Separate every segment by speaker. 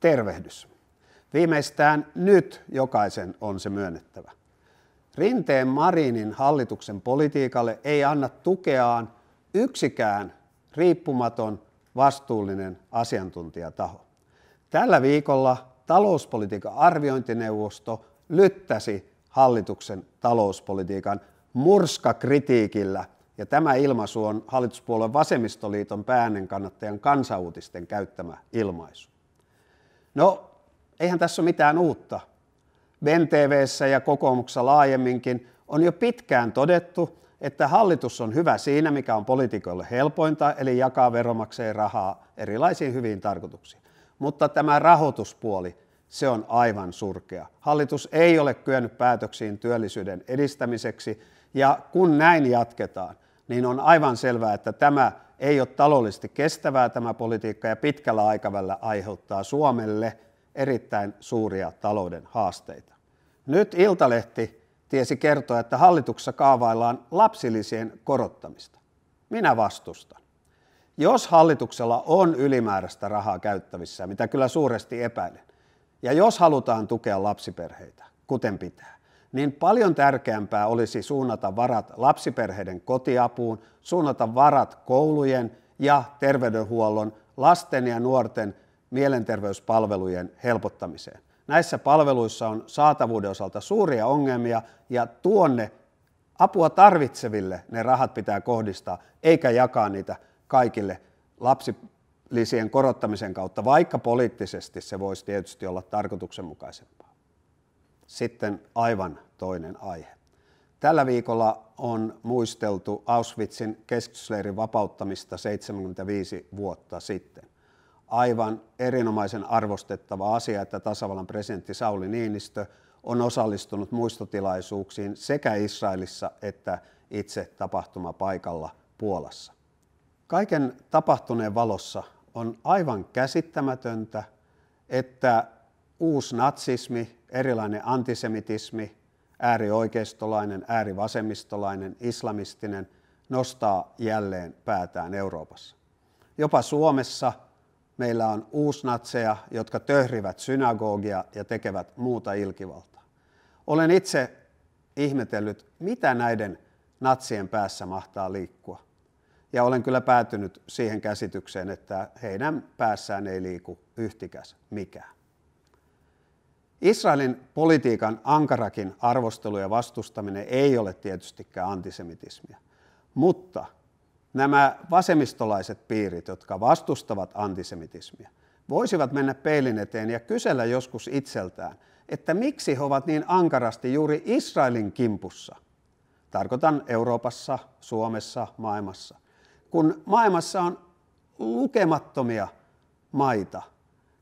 Speaker 1: tervehdys. Viimeistään nyt jokaisen on se myönnettävä. Rinteen Marinin hallituksen politiikalle ei anna tukeaan yksikään riippumaton vastuullinen asiantuntijataho. Tällä viikolla talouspolitiikan arviointineuvosto lyttäsi hallituksen talouspolitiikan murskakritiikillä, ja tämä ilmaisu on hallituspuolueen vasemmistoliiton päänen kannattajan kansauutisten käyttämä ilmaisu. No, eihän tässä ole mitään uutta. VenTVssä ja kokoomuksessa laajemminkin on jo pitkään todettu, että hallitus on hyvä siinä, mikä on poliitikoille helpointa, eli jakaa veromakseen rahaa erilaisiin hyviin tarkoituksiin. Mutta tämä rahoituspuoli, se on aivan surkea. Hallitus ei ole kyennyt päätöksiin työllisyyden edistämiseksi, ja kun näin jatketaan, niin on aivan selvää, että tämä ei ole taloudellisesti kestävää tämä politiikka ja pitkällä aikavälillä aiheuttaa Suomelle erittäin suuria talouden haasteita. Nyt Iltalehti tiesi kertoa, että hallituksessa kaavaillaan lapsilisien korottamista. Minä vastustan. Jos hallituksella on ylimääräistä rahaa käyttävissä, mitä kyllä suuresti epäilen, ja jos halutaan tukea lapsiperheitä, kuten pitää, niin paljon tärkeämpää olisi suunnata varat lapsiperheiden kotiapuun, suunnata varat koulujen ja terveydenhuollon lasten ja nuorten mielenterveyspalvelujen helpottamiseen. Näissä palveluissa on saatavuuden osalta suuria ongelmia ja tuonne apua tarvitseville ne rahat pitää kohdistaa, eikä jakaa niitä kaikille lapsilisien korottamisen kautta, vaikka poliittisesti se voisi tietysti olla tarkoituksenmukaisempaa sitten aivan toinen aihe. Tällä viikolla on muisteltu Auschwitzin keskitysleirin vapauttamista 75 vuotta sitten. Aivan erinomaisen arvostettava asia, että tasavallan presidentti Sauli Niinistö on osallistunut muistotilaisuuksiin sekä Israelissa että itse tapahtumapaikalla Puolassa. Kaiken tapahtuneen valossa on aivan käsittämätöntä, että uusnatsismi erilainen antisemitismi, äärioikeistolainen, äärivasemmistolainen, islamistinen nostaa jälleen päätään Euroopassa. Jopa Suomessa meillä on uusnatseja, jotka töhrivät synagogia ja tekevät muuta ilkivaltaa. Olen itse ihmetellyt, mitä näiden natsien päässä mahtaa liikkua. Ja olen kyllä päätynyt siihen käsitykseen, että heidän päässään ei liiku yhtikäs mikään. Israelin politiikan ankarakin arvostelu ja vastustaminen ei ole tietystikään antisemitismiä, mutta nämä vasemmistolaiset piirit, jotka vastustavat antisemitismiä, voisivat mennä peilin eteen ja kysellä joskus itseltään, että miksi he ovat niin ankarasti juuri Israelin kimpussa. Tarkoitan Euroopassa, Suomessa, maailmassa. Kun maailmassa on lukemattomia maita,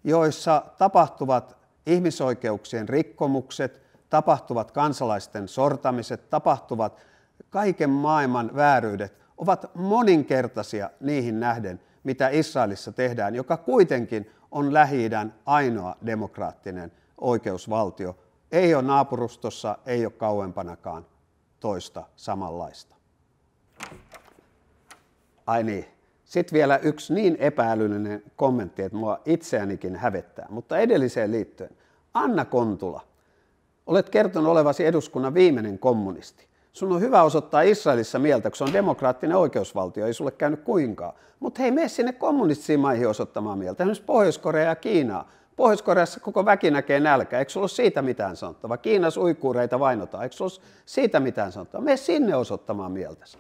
Speaker 1: joissa tapahtuvat ihmisoikeuksien rikkomukset, tapahtuvat kansalaisten sortamiset, tapahtuvat kaiken maailman vääryydet ovat moninkertaisia niihin nähden, mitä Israelissa tehdään, joka kuitenkin on lähi ainoa demokraattinen oikeusvaltio. Ei ole naapurustossa, ei ole kauempanakaan toista samanlaista. Ai niin, sitten vielä yksi niin epäilyllinen kommentti, että mua itseänikin hävettää, mutta edelliseen liittyen. Anna Kontula, olet kertonut olevasi eduskunnan viimeinen kommunisti. Sun on hyvä osoittaa Israelissa mieltä, kun se on demokraattinen oikeusvaltio, ei sulle käynyt kuinkaan. Mutta hei, mene sinne kommunistisiin maihin osoittamaan mieltä, esimerkiksi Pohjois-Korea ja Kiinaa. Pohjois-Koreassa koko väki näkee nälkä, eikö sulla ole siitä mitään sanottavaa? Kiinassa uikuureita vainotaan, eikö sulla ole siitä mitään sanottavaa? Mene sinne osoittamaan mieltäsi.